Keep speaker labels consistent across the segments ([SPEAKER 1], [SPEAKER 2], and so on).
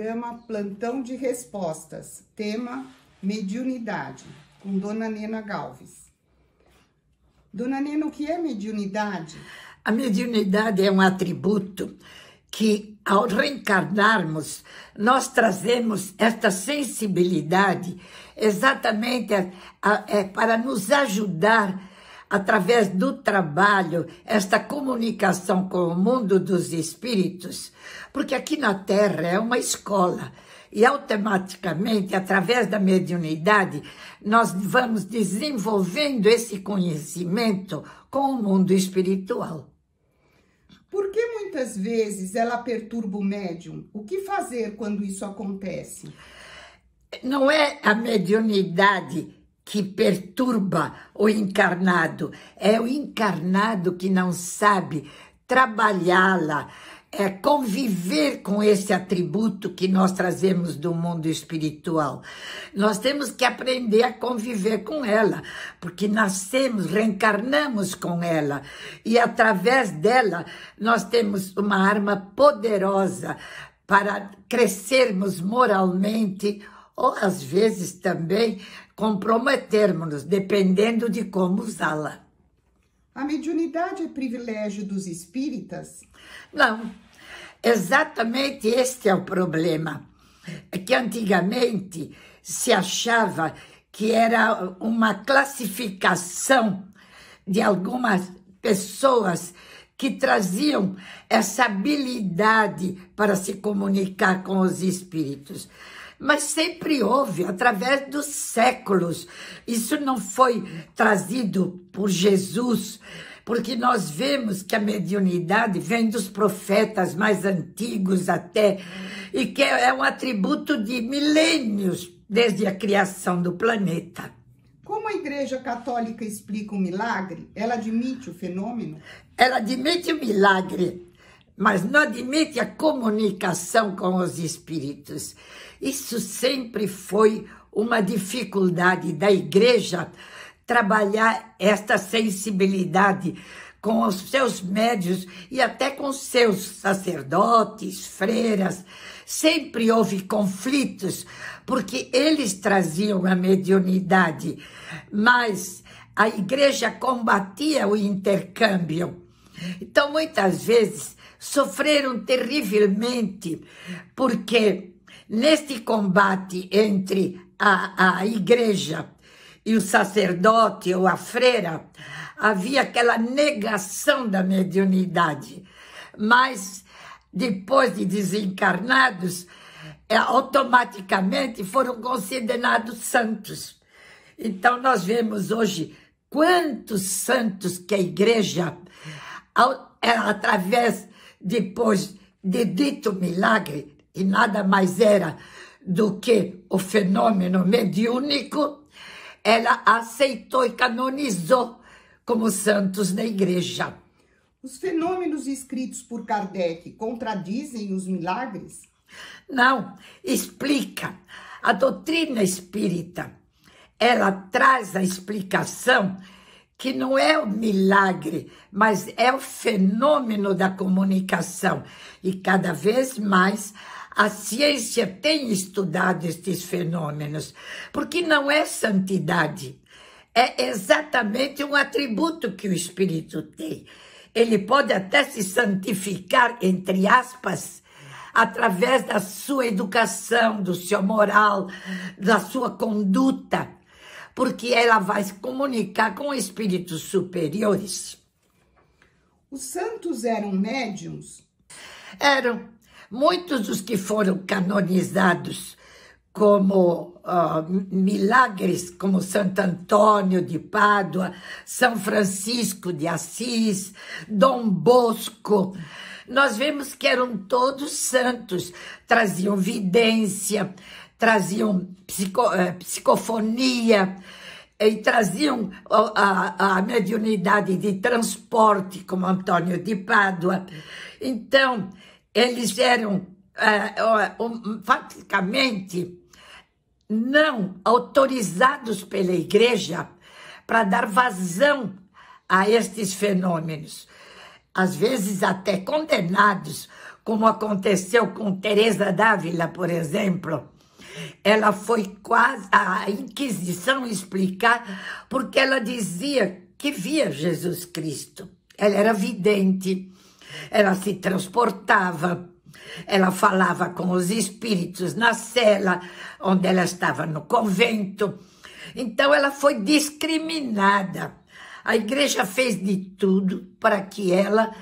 [SPEAKER 1] programa Plantão de Respostas, tema Mediunidade, com Dona Nena Galves. Dona Nena, o que é mediunidade? A mediunidade
[SPEAKER 2] é um atributo que, ao reencarnarmos, nós trazemos esta sensibilidade exatamente a, a, é, para nos ajudar através do trabalho, esta comunicação com o mundo dos espíritos, porque aqui na Terra é uma escola. E automaticamente, através da mediunidade, nós vamos desenvolvendo esse conhecimento com o mundo espiritual.
[SPEAKER 1] Por que muitas vezes ela perturba o médium? O que fazer quando isso acontece?
[SPEAKER 2] Não é a mediunidade que perturba o encarnado, é o encarnado que não sabe trabalhá-la, é conviver com esse atributo que nós trazemos do mundo espiritual. Nós temos que aprender a conviver com ela, porque nascemos, reencarnamos com ela e através dela nós temos uma arma poderosa para crescermos moralmente ou às vezes também comprometermos-nos, dependendo de como usá-la.
[SPEAKER 1] A mediunidade é privilégio dos espíritas?
[SPEAKER 2] Não. Exatamente este é o problema. É que antigamente se achava que era uma classificação de algumas pessoas que traziam essa habilidade para se comunicar com os espíritos mas sempre houve através dos séculos. Isso não foi trazido por Jesus, porque nós vemos que a mediunidade vem dos profetas mais antigos até, e que é um atributo de milênios desde a criação do planeta.
[SPEAKER 1] Como a Igreja Católica explica o milagre? Ela admite o fenômeno? Ela admite o milagre,
[SPEAKER 2] mas não admite a comunicação com os espíritos. Isso sempre foi uma dificuldade da igreja trabalhar esta sensibilidade com os seus médios e até com seus sacerdotes, freiras. Sempre houve conflitos, porque eles traziam a mediunidade, mas a igreja combatia o intercâmbio. Então, muitas vezes, sofreram terrivelmente, porque neste combate entre a, a igreja e o sacerdote ou a freira, havia aquela negação da mediunidade. Mas depois de desencarnados, é, automaticamente foram considerados santos. Então nós vemos hoje quantos santos que a igreja, é, através depois de dito milagre, e nada mais era do que o fenômeno mediúnico, ela aceitou e
[SPEAKER 1] canonizou como santos na igreja. Os fenômenos escritos por Kardec contradizem os milagres? Não,
[SPEAKER 2] explica. A doutrina espírita, ela traz a explicação que não é o milagre, mas é o fenômeno da comunicação. E cada vez mais a ciência tem estudado estes fenômenos, porque não é santidade, é exatamente um atributo que o Espírito tem. Ele pode até se santificar, entre aspas, através da sua educação, do seu moral, da sua conduta porque ela vai se comunicar com espíritos superiores. Os santos eram
[SPEAKER 1] médiums?
[SPEAKER 2] Eram. Muitos dos que foram canonizados como uh, milagres, como Santo Antônio de Pádua, São Francisco de Assis, Dom Bosco, nós vemos que eram todos santos, traziam vidência, traziam psico, eh, psicofonia, e traziam a, a, mediunidade de transporte, como Antônio de Pádua. Então, eles eram uh, eh, um, praticamente não autorizados pela igreja para dar vazão a estes fenômenos, às vezes até condenados, como aconteceu com Teresa Dávila, por exemplo, ela foi quase a Inquisição explicar, porque ela dizia que via Jesus Cristo. Ela era vidente, ela se transportava, ela falava com os espíritos na cela, onde ela estava no convento. Então ela foi discriminada. A igreja fez de tudo para que ela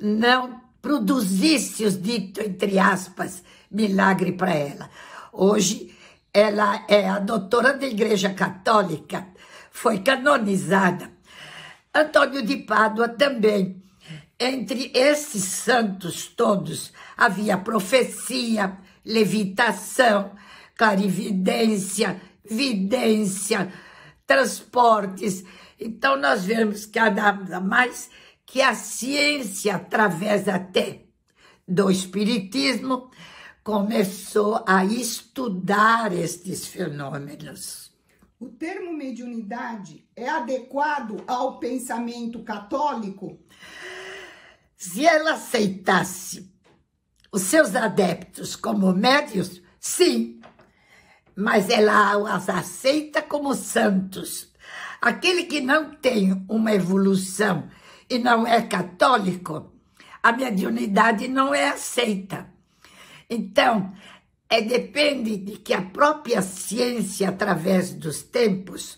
[SPEAKER 2] não produzisse os ditos entre aspas, milagre para ela. Hoje ela é a doutora da Igreja Católica, foi canonizada. Antônio de Pádua também. Entre esses santos todos havia profecia, levitação, clarividência, vidência, transportes. Então, nós vemos cada mais que a ciência através até do espiritismo começou a
[SPEAKER 1] estudar estes
[SPEAKER 2] fenômenos.
[SPEAKER 1] O termo mediunidade é adequado ao pensamento católico? Se ela
[SPEAKER 2] aceitasse os seus adeptos como médios, sim, mas ela os aceita como santos. Aquele que não tem uma evolução e não é católico, a mediunidade não é aceita. Então, é depende de que a própria ciência, através dos tempos,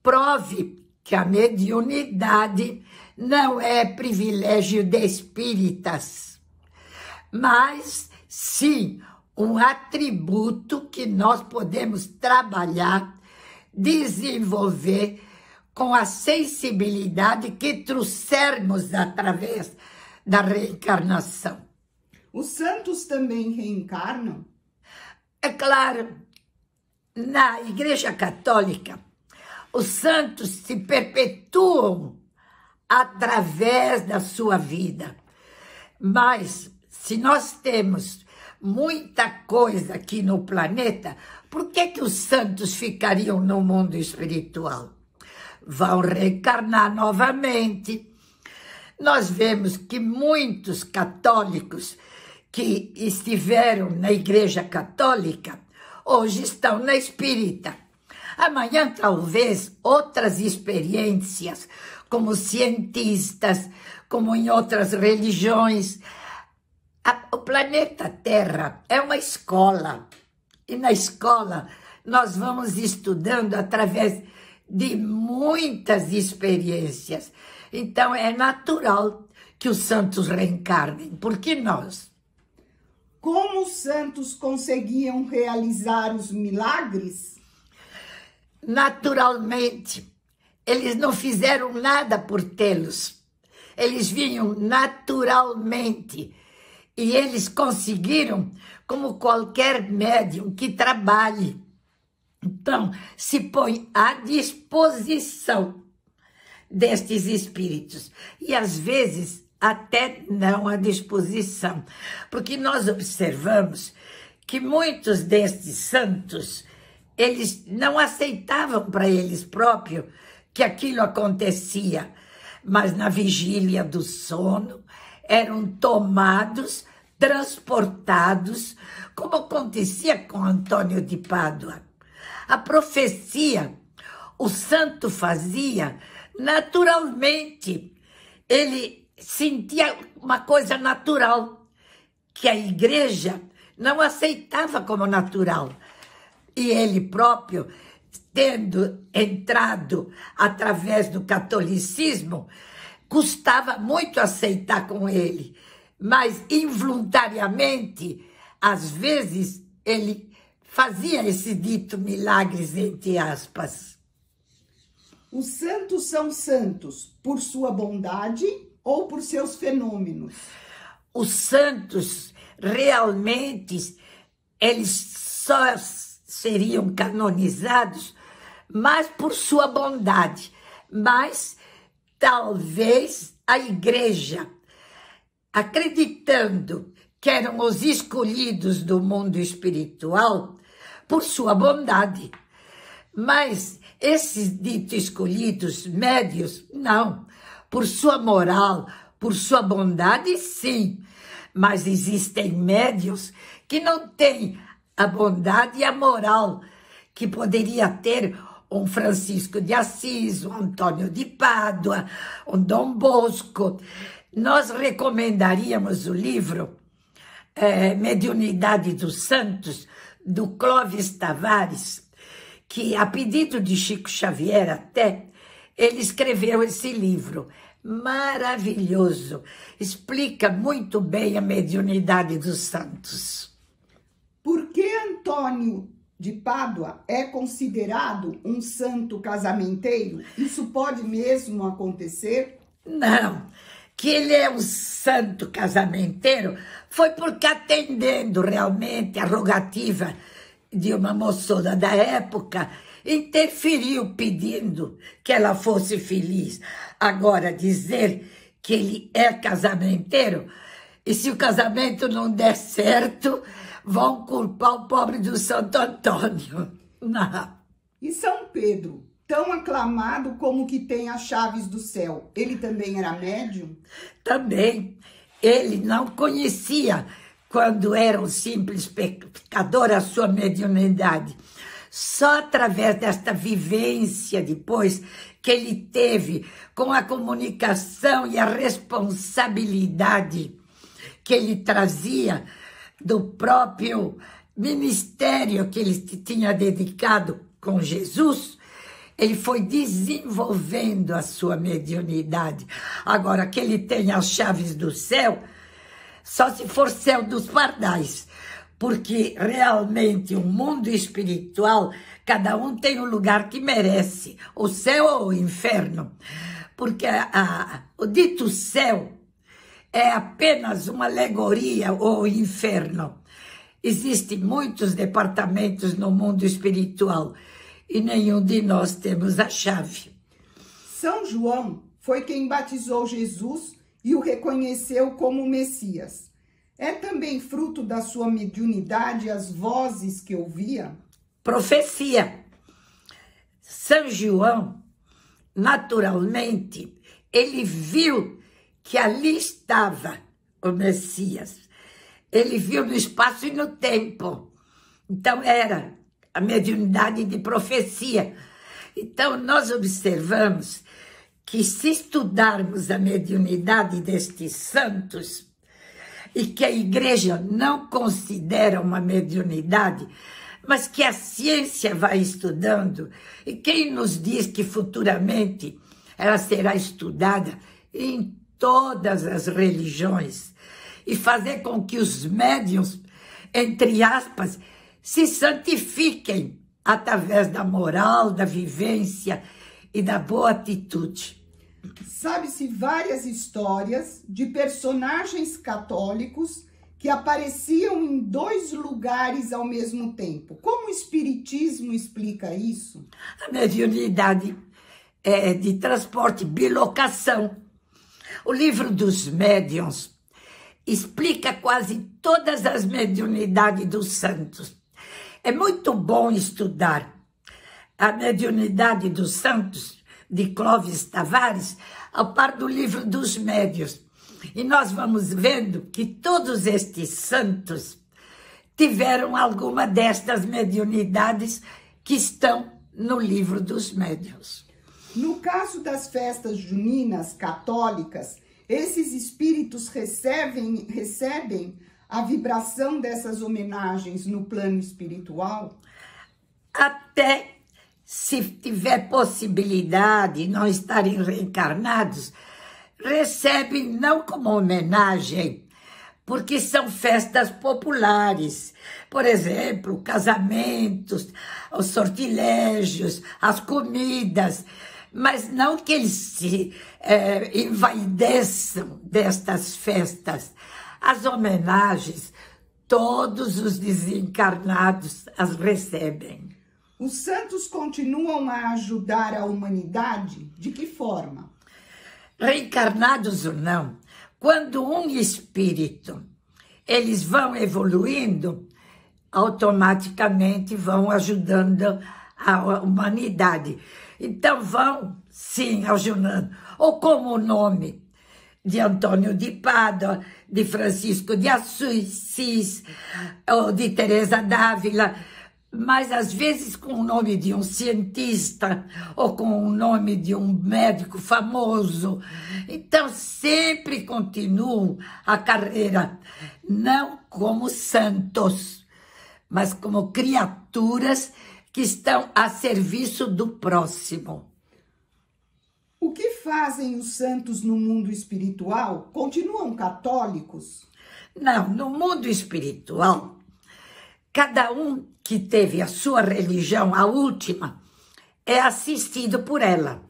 [SPEAKER 2] prove que a mediunidade não é privilégio de espíritas, mas sim um atributo que nós podemos trabalhar, desenvolver com a sensibilidade que trouxermos através da reencarnação.
[SPEAKER 1] Os santos também reencarnam? É
[SPEAKER 2] claro. Na Igreja Católica, os santos se perpetuam através da sua vida. Mas se nós temos muita coisa aqui no planeta, por que que os santos ficariam no mundo espiritual? Vão reencarnar novamente. Nós vemos que muitos católicos que estiveram na Igreja Católica hoje estão na Espírita. Amanhã, talvez, outras experiências, como cientistas, como em outras religiões. A, o planeta Terra é uma escola. E na escola nós vamos estudando através de muitas experiências. Então é natural que os santos reencarnem,
[SPEAKER 1] porque nós como os santos conseguiam realizar os milagres? Naturalmente, eles
[SPEAKER 2] não fizeram nada por tê-los. Eles vinham naturalmente. E eles conseguiram, como qualquer médium que trabalhe. Então, se põe à disposição destes espíritos. E às vezes até não à disposição, porque nós observamos que muitos destes santos, eles não aceitavam para eles próprios que aquilo acontecia, mas na vigília do sono eram tomados, transportados, como acontecia com Antônio de Pádua. A profecia o santo fazia naturalmente. Ele sentia uma coisa natural, que a igreja não aceitava como natural. E ele próprio, tendo entrado através do catolicismo, custava muito aceitar com ele, mas involuntariamente, às vezes, ele fazia esse dito milagres, entre aspas.
[SPEAKER 1] Os santos são santos por sua bondade ou por seus fenômenos? Os santos realmente eles só
[SPEAKER 2] seriam canonizados mas por sua bondade, mas talvez a igreja acreditando que eram os escolhidos do mundo espiritual por sua bondade. Mas esses ditos escolhidos médios, não por sua moral, por sua bondade, sim, mas existem médios que não têm a bondade e a moral que poderia ter um Francisco de Assis, um Antônio de Pádua, um Dom Bosco. Nós recomendaríamos o livro é, Mediunidade dos Santos, do Clóvis Tavares, que, a pedido de Chico Xavier até, ele escreveu esse livro maravilhoso. Explica muito bem a mediunidade dos santos.
[SPEAKER 1] Por que Antônio de Pádua é considerado um santo casamenteiro? Isso pode mesmo acontecer? Não. Que ele é um santo
[SPEAKER 2] casamenteiro foi porque atendendo realmente a rogativa de uma moçona da época interferiu pedindo que ela fosse feliz. Agora, dizer que ele é casamenteiro, e se o casamento não der certo, vão culpar o pobre do Santo Antônio.
[SPEAKER 1] Não. E São Pedro, tão aclamado como que tem as chaves do céu, ele também era médium? Também. Ele
[SPEAKER 2] não conhecia, quando era um simples pecador, a sua mediunidade só através desta vivência depois que ele teve com a comunicação e a responsabilidade que ele trazia do próprio ministério que ele tinha dedicado com Jesus, ele foi desenvolvendo a sua mediunidade. Agora que ele tem as chaves do céu, só se for céu dos pardais porque realmente o mundo espiritual, cada um tem o lugar que merece, o céu ou o inferno. Porque a, a, o dito céu é apenas uma alegoria ou inferno. Existem muitos departamentos no mundo espiritual e nenhum de nós temos a chave.
[SPEAKER 1] São João foi quem batizou Jesus e o reconheceu como Messias. É também fruto da sua mediunidade as vozes que ouvia? Profecia. São João,
[SPEAKER 2] naturalmente, ele viu que ali estava o Messias. Ele viu no espaço e no tempo. Então era a mediunidade de profecia. Então nós observamos que se estudarmos a mediunidade destes santos, e que a igreja não considera uma mediunidade, mas que a ciência vai estudando, e quem nos diz que futuramente ela será estudada em todas as religiões, e fazer com que os médiums, entre aspas, se santifiquem através da moral, da vivência e da boa atitude
[SPEAKER 1] sabe-se várias histórias de personagens católicos que apareciam em dois lugares ao mesmo tempo. Como o Espiritismo explica isso? A
[SPEAKER 2] mediunidade é de transporte, bilocação. O livro dos médiuns explica quase todas as mediunidades dos santos. É muito bom estudar a mediunidade dos santos de Clóvis Tavares, ao par do livro dos médios. E nós vamos vendo que todos estes santos tiveram alguma destas mediunidades que estão no livro dos médios.
[SPEAKER 1] No caso das festas juninas católicas, esses espíritos recebem, recebem a vibração dessas homenagens no plano espiritual? Até se tiver possibilidade de não
[SPEAKER 2] estarem reencarnados, recebem não como homenagem, porque são festas populares. Por exemplo, casamentos, os sortilégios, as comidas, mas não que eles se é, destas festas. As homenagens, todos os desencarnados as recebem.
[SPEAKER 1] Os santos continuam a ajudar a humanidade? De que forma?
[SPEAKER 2] Reencarnados ou não, quando um espírito eles vão evoluindo, automaticamente vão ajudando a humanidade. Então vão, sim, ajudando. Ou como o nome de Antônio de Pádua, de Francisco de Assis, ou de Teresa d'Ávila mas às vezes com o nome de um cientista ou com o nome de um médico famoso. Então, sempre continuo a carreira, não como santos, mas como criaturas que estão a serviço do próximo.
[SPEAKER 1] O que fazem os santos no mundo espiritual? Continuam católicos? Não, no mundo espiritual, cada um que teve
[SPEAKER 2] a sua religião, a última, é assistido por ela.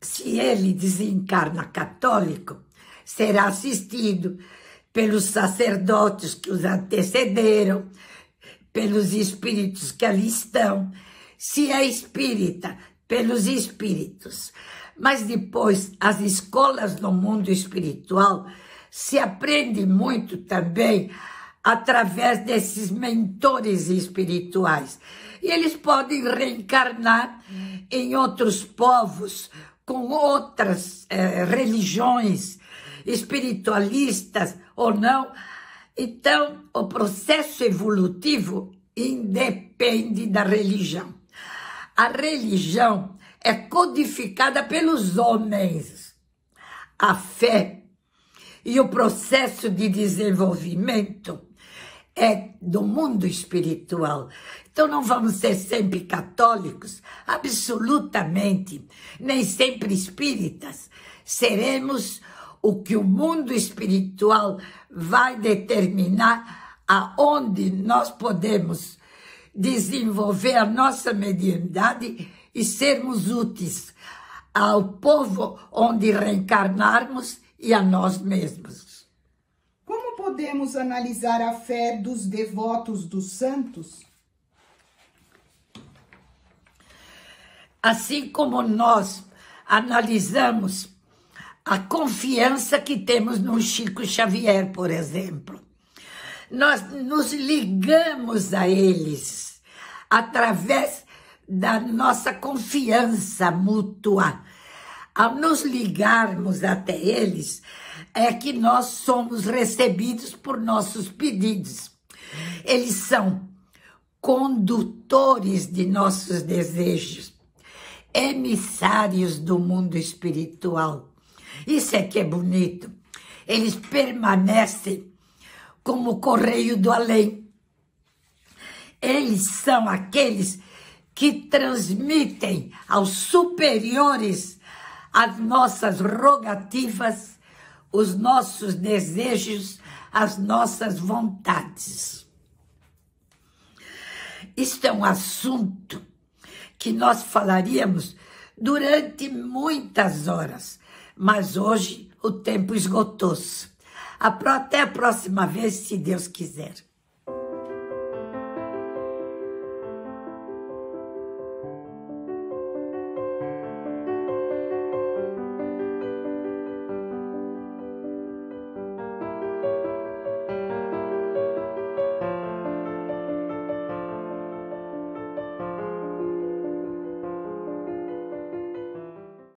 [SPEAKER 2] Se ele desencarna católico, será assistido pelos sacerdotes que os antecederam, pelos espíritos que ali estão. Se é espírita, pelos espíritos. Mas depois, as escolas no mundo espiritual se aprende muito também através desses mentores espirituais. E eles podem reencarnar em outros povos, com outras eh, religiões, espiritualistas ou não. Então, o processo evolutivo independe da religião. A religião é codificada pelos homens. A fé e o processo de desenvolvimento é do mundo espiritual. Então não vamos ser sempre católicos, absolutamente, nem sempre espíritas. Seremos o que o mundo espiritual vai determinar aonde nós podemos desenvolver a nossa mediunidade e sermos úteis ao povo onde reencarnarmos e a nós mesmos
[SPEAKER 1] podemos analisar a fé dos devotos dos santos? Assim como nós
[SPEAKER 2] analisamos a confiança que temos no Chico Xavier, por exemplo, nós nos ligamos a eles através da nossa confiança mútua. Ao nos ligarmos até eles, é que nós somos recebidos por nossos pedidos. Eles são condutores de nossos desejos, emissários do mundo espiritual. Isso é que é bonito. Eles permanecem como correio do além. Eles são aqueles que transmitem aos superiores as nossas rogativas os nossos desejos, as nossas vontades. Isto é um assunto que nós falaríamos durante muitas horas, mas hoje o tempo esgotou-se. Até a próxima vez, se Deus quiser.